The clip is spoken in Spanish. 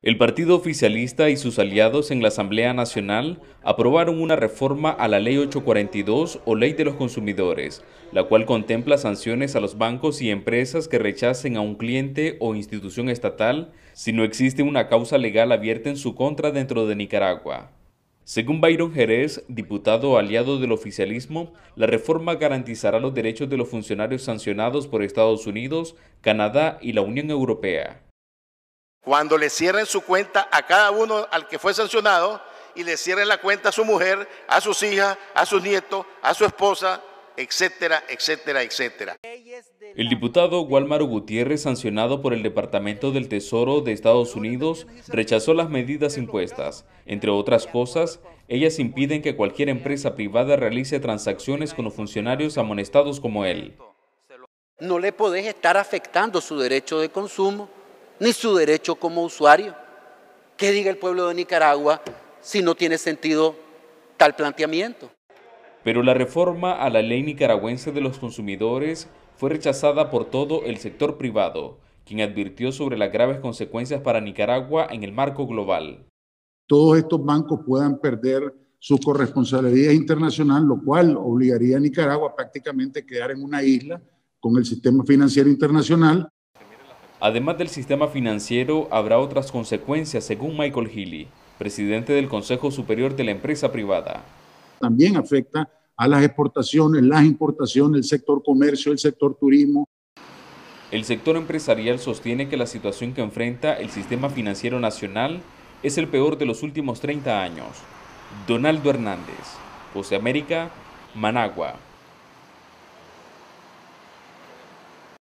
El Partido Oficialista y sus aliados en la Asamblea Nacional aprobaron una reforma a la Ley 842 o Ley de los Consumidores, la cual contempla sanciones a los bancos y empresas que rechacen a un cliente o institución estatal si no existe una causa legal abierta en su contra dentro de Nicaragua. Según Byron Jerez, diputado aliado del oficialismo, la reforma garantizará los derechos de los funcionarios sancionados por Estados Unidos, Canadá y la Unión Europea. Cuando le cierren su cuenta a cada uno al que fue sancionado y le cierren la cuenta a su mujer, a sus hijas, a sus nietos, a su esposa, etcétera, etcétera, etcétera. El diputado Walmaro Gutiérrez, sancionado por el Departamento del Tesoro de Estados Unidos, rechazó las medidas impuestas. Entre otras cosas, ellas impiden que cualquier empresa privada realice transacciones con los funcionarios amonestados como él. No le podés estar afectando su derecho de consumo ni su derecho como usuario. ¿Qué diga el pueblo de Nicaragua si no tiene sentido tal planteamiento? Pero la reforma a la ley nicaragüense de los consumidores fue rechazada por todo el sector privado, quien advirtió sobre las graves consecuencias para Nicaragua en el marco global. Todos estos bancos puedan perder su corresponsabilidad internacional, lo cual obligaría a Nicaragua prácticamente a quedar en una isla con el sistema financiero internacional Además del sistema financiero, habrá otras consecuencias, según Michael Healy, presidente del Consejo Superior de la Empresa Privada. También afecta a las exportaciones, las importaciones, el sector comercio, el sector turismo. El sector empresarial sostiene que la situación que enfrenta el sistema financiero nacional es el peor de los últimos 30 años. Donaldo Hernández, José América, Managua.